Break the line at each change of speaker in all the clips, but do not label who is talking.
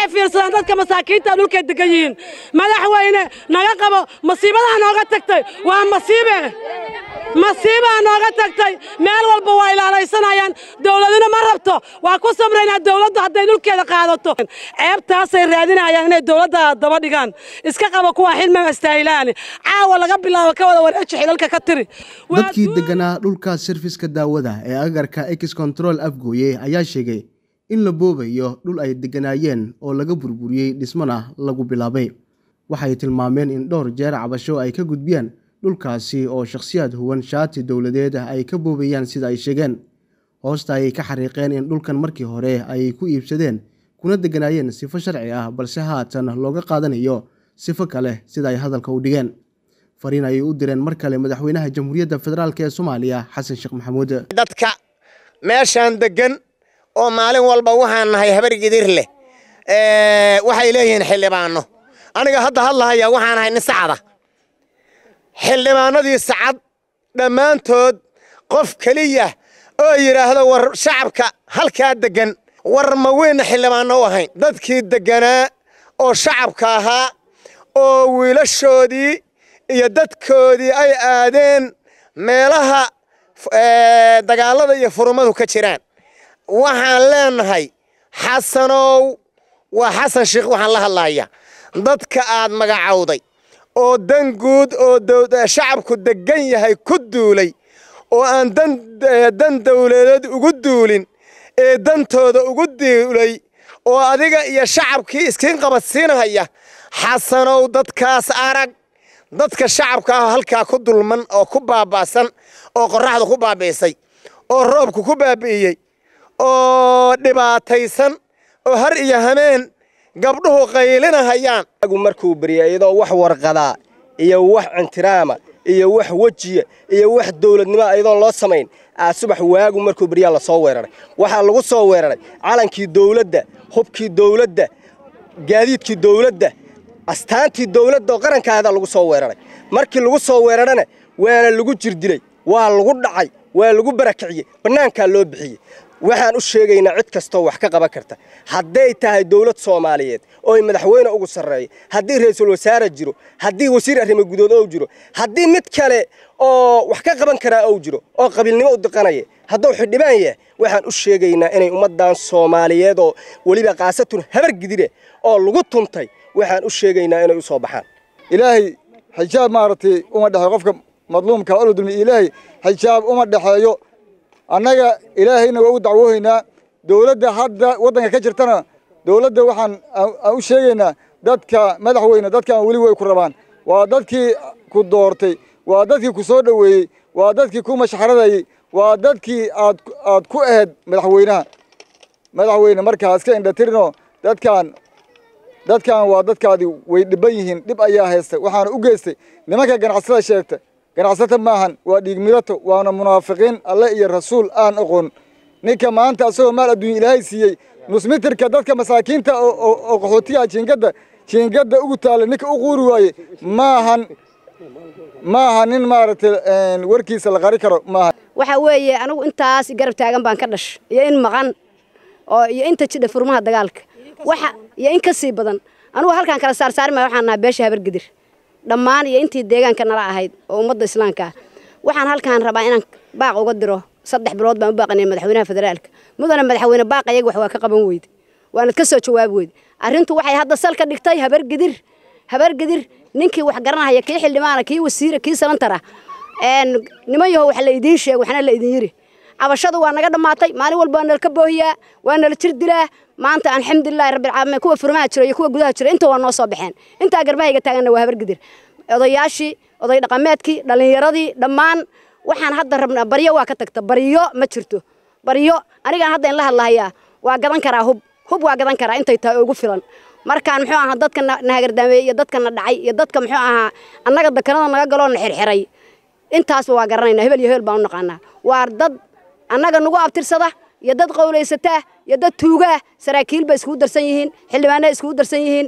waxay fiirsadaan dadka masaakiinta dhulkay degan yihiin madaxweyne naga qabo masiibadaha nooga tagtay waa masiibe masiibaha nooga tagtay meel walba waa ilaalaysanayaan dawladina ma rabto waa ku samraynaa dawladdu hadday dhulkeeda qaadato ceebtaasay raadinayaan inay dawladda daba dhigaan iska qaba kuwa xilma caawa laga bilaabo ka wada wareeji xilalka ka tiri
dadkii deganaa dhulka serviska daawada ee agarka ex control afgooye ayaa sheegay in la boobayo dhul ay deganaayeen oo laga burburiyey dhismana lagu bilaabay waxay tilmaameen in dhowr jeer cabasho ay ka gudbiyaan dhulkaasi oo shakhsiyaad huwan shaati dowladeed ay ka boobayaan sida ay sheegeen hoosta ayay ka xariiqeen in dhulkan markii hore ay ku iibsadeen kuna degganaayeen sifo sharci ah balse haatan looga qaadanayo sifo kale sida ay hadalka u dhigeen fariin ayay u direen mar kale madaxweynaha jamhuuriyadda federaalk ee soomaaliya xasan sheekh maxamuud dadka meeshaan degan oo maalin walba waxaan nahay habar gidir leh waxay leeyihiin xildhibaano aniga hadda hadlahaya waxaan ahay nin sacada xildhibaanadii sacad dhammaantood qof keliya oo yidhaahdo war shacabka halkaa deggan war ma weyna xildhibaano u ahayn dadkii degganaa oo shacabka ahaa oo wiilashoodii iyo dadkoodii ay aadeen meelaha dagaalada iyo furumadu ka jiraan waxaan leenahay xasanow waa xasan sheekh waxaan la hadlaaya dadka aad magacowday oo dan guud oo shacabku degan yahay ku duulay oo aan dan dowladeed ugu duulin ee dantooda ugu duulay oo adiga iyo shacabkii iskiin qabadsiinahaya xasanow dadkaas arag dadka shacabka ah halkaa ku dulman oo ku baaba'san oo qorraxda ku baabi'isay oo roobku ku baabi'iyey oo dhibaataysan oo har iyo hameen gabdhuhu qaylinahayaan agu markuu beriya iyadoo wax warqadaa iyo wax intiraama iyo wax wejiya iyo wax dawladnimoa iyadoo loo samayn aa subax waagu markuu beriyaa lasoo weeraray waxaa lagu soo weeraray calankii dawladda hubkii dawladda gaadiidkii dawladda astaantii dowladda oo qarankaada lagu soo weeraray markii lagu soo weerarana waana lagu jirdilay waa lagu dhacay waa lagu barakiciyey bannaankaa loo bixiyey waxaan u sheegaynaa cid kastoo wax ka qaban karta hadday tahay dawlad soomaaliyeed ooy madaxweyne ugu sarreeya haddii ra-iisul wasaare jiro haddii wasiir gudood ou jiro haddii mid kale oo wax ka qaban karaa ou jiro oo qabiilnimo u diqanaya hadduu xidhibaan yahay waxaan u sheegaynaa inay ummaddan soomaaliyeed oo weliba qaasatun habar habargidire oo lagu tuntay waxaan u sheegaynaa inay u soo baxaan
ilaahay xijaab maaragtay uma dhexeeyo qofka madluumka olodulmi ilaahay xijaab uma dhexeeyo annaga ilaahayna waa u dacwoohaynaa dowladda hadda waddanka ka jirtana dowladda waxaan ah, ah, u sheegaynaa dadka madaxweyne dadkaan weli way ku rabaan waa dadkii ku doortay waa dadkii ku soo dhoweeyey waa dadkii ku mashxaradayey waa dadkii aad aad ku ahayd madaxweynaha madaxweyne markaa iska indhatirino dadkaan dadkan waa dadkaadi way dhiban yihiin dhib ayaa haysta waxaana u geystay nimanka ganacsada sheegta ganacsata maahan waa dhiigmirato waana munaafiqiin alle iyo rasuul aan aqoon ninka maanta asagoo maal adduunya ilaahay siiyey nusmitirka dadka masaakiinta oo qaxootiyaha jiingadda jiingada ugu taalla ninka u quuri waaye maahan maaha nin maaragtay warkiisa la qari karo maaha
waxa weeye anigu intaas garab taagan baan ka dhash iyo in maqan oo iyo inta jidha furmaha dagaalka waxa iyo in ka sii badan anugu halkaan kala saarsaari maya waxaan nahaa beesha habargedir dhammaan iyo intii deegaanka nala ahayd oo ummadda islaamkaa waxaan halkaan rabaa inaan baaq uga diro saddex bilood baan u baaqanaya madaxweynaha federaalka mudana madaxweyne baaq ayaga wax waa ka qaban weyde waanad ka soo jawaabi weyde arrintu waxay hadda salka dhigtay habargedir habargedir ninkii wax garanahaya kii xildhimaana kii wasiira kii sanantar niman yaho wax la idiin sheeg waxna la idin yiri cabashadu waa naga dhammaatay maalin walba waa nalka boohiyaa waa nala jir dilaa maanta alxamdulilahi rabbilcaalamiin kuwa furmaha jira iyo kuwa gudaha jira inta waa noo soo baxeen intaa garbahayga taaganna waa habargidir odayaashii oday dhaqameedkii dhallinyaradii dhammaan waxaan hadda rabnaa baryo waa ka tagta baryo ma jirto baryo anigaan hadda inla hadlahayaa waa gadan karaa hub hub waa gadan karaa intay tahay ugu filan markaan muxuu ahaa dadka na iyo dadka na dhacay iyo dadka muxuu ahaa annaga dakanada naga galoo na xirxiray intaasba waa garanayna hebel iyo hebel baan u naqaanaa waa dad annaga nagu abtirsada iyo dad qowlaysataa iyo dad tuugaah saraakiil bay iskuu darsan yihiin xildhibaanay iskuu darsan yihiin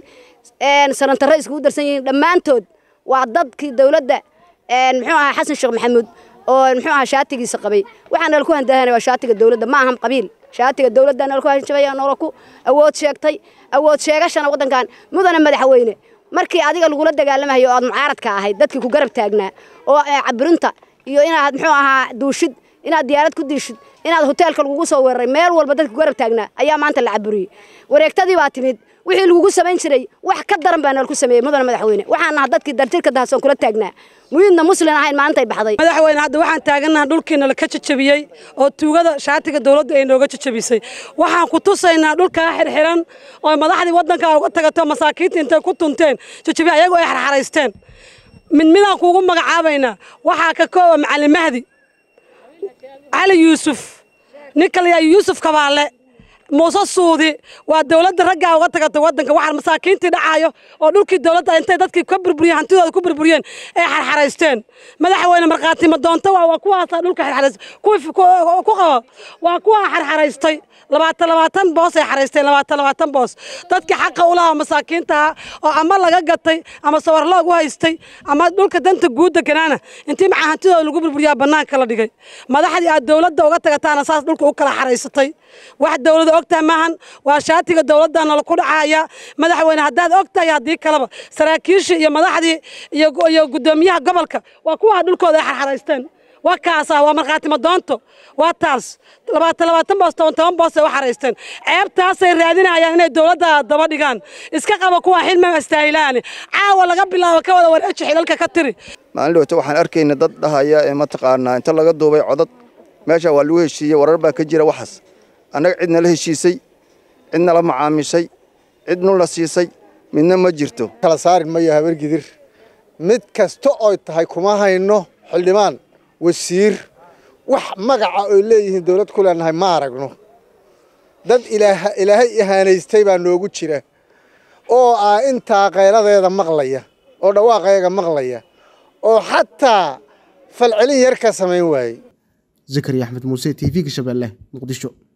sanantarre iskuu darsan yihiin dhammaantood waa dadkii dawladda muxuu ahaa xasan sheekh maxamuud oo muxuu ahaa shaatigiisa qabay waxaana laku handahana waa shaatiga dawladda ma ahan qabiil shaatiga dawladdaana laku hanjabaya noola ku awood sheegtay awood sheegashana waddankan mudana madaxweyne markii adiga lagula dagaalamayo oo aad mucaaradka ahayd dadkii ku garab taagnaa oo caburinta iyo inaad muxuu ahaa duushid inaad diyaarad ku diishid inaad hoteelka lagugu soo weeraray meel walba dadka garab taagnaa ayaa maanta la caburiyey wareegtadii baa timid wixii lagugu samayn jiray wax ka daran baa nalku sameeyey mudana madaxweyne waxaan naha dadkii darjirka dahasoon kula taagnaa muhiidna muslin ahayn maantay baxday madaxweyne hadda waxaan taagannaha dhulkiina
laka jajabiyey oo tuugada shaatiga dowladda ay nooga jajabisay waxaan ku tusaynaa dhulkaa ah xirxiran oo madaxdii waddanka uga tagato masaakiinta intay ku tunteen jajabiya ayagu ay xarxaraysteen mid midaan kuugu magacaabaynaa waxaa ka koowa macalin mahdi cali yuusuf nin kale kalayaa yuusuf kabaale muuse suudi waa dowladda raggaa uga tagatay waddanka waxaan masaakiintii dhacayo oo dhulkii dowladda intay dadkii ka burburiyeen hantidooda ku burburiyeen ay xarxaraysteen madaxweyne markhaati madoonto waa kuwaasaa dhulka xarxarays ku qabo waa kuwaa xarxaraystay labaatan labaatan boos ay xaraysteen labaatan labaatan boos dadkii xaqa u lahaa masaakiintaha oo ama laga gatay ama sawar loogu haystay ama dhulka danta guud deganaana intii macaa hantidooda lagu burburiyaa bannaanka la dhigay madaxdii aad dowladda uga tagataana saas dhulka u kala xaraysatay wax dowlada ogtaha maahan waa shaatiga dowladdaana ku dhacaya madaxweyne haddaad og tahay haddii kaleba saraakiishii iyo madaxdii iyo guddoomiyaha gobolka waa kuwa dhulkooda ay xarxaraysteen waa kaasa waa markhaati madoonto waa taas labaatan boos ay u xaraysteen ceebtaasay raadinayaan inay dowladda daba dhigaan iska qaba kuwa xilma istaahilaani caawa laga bilaabo ka wada wareeji xilalka ka tiri
maalin dhowta waxaan arkayna dad dhahaya ee mataqaanaa inta laga duubay codad meesha waa lagu heshiiyey warar baa ka jira waxaas annaga cid nala heshiisay cid nala macaamishay cid nula siisay midna ma jirto kala saarin mayo habargidir
mid kasta oy tahay kuma hayno xildhibaan wasiir wax magaca oy leeyihiin dowlad ku leenahay ma aragno dad ilaahay ihaanaystay baa noogu jira oo ah intaa qayladeeda maqlaya oo dhawaaqayaga maqlaya oo xataa falcelin yar ka samayn waaye
zakariya axmed muuse t v-ga shabeelle muqdisho